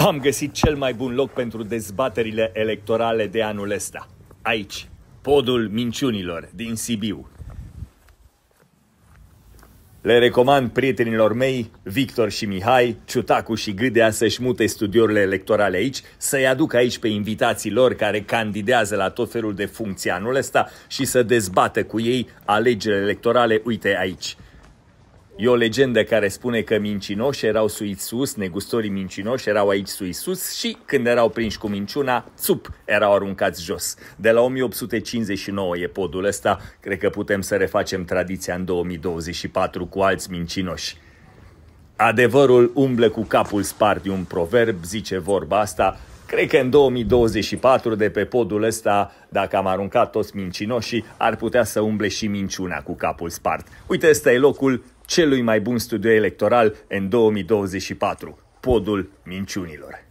Am găsit cel mai bun loc pentru dezbaterile electorale de anul ăsta. Aici, podul minciunilor din Sibiu. Le recomand prietenilor mei, Victor și Mihai, Ciutacu și Gâdea să-și mute studiourile electorale aici, să-i aduc aici pe invitații lor care candidează la tot felul de funcții anul ăsta și să dezbată cu ei alegerile electorale, uite aici. E o legendă care spune că mincinoși erau suiți sus, negustorii mincinoși erau aici sui sus și, când erau prinși cu minciuna, țup, erau aruncați jos. De la 1859 e podul ăsta, cred că putem să refacem tradiția în 2024 cu alți mincinoși. Adevărul umblă cu capul spart, un proverb, zice vorba asta, Cred că în 2024 de pe podul ăsta, dacă am aruncat toți mincinoșii, ar putea să umble și minciunea cu capul spart. Uite, ăsta e locul celui mai bun studiu electoral în 2024, podul minciunilor.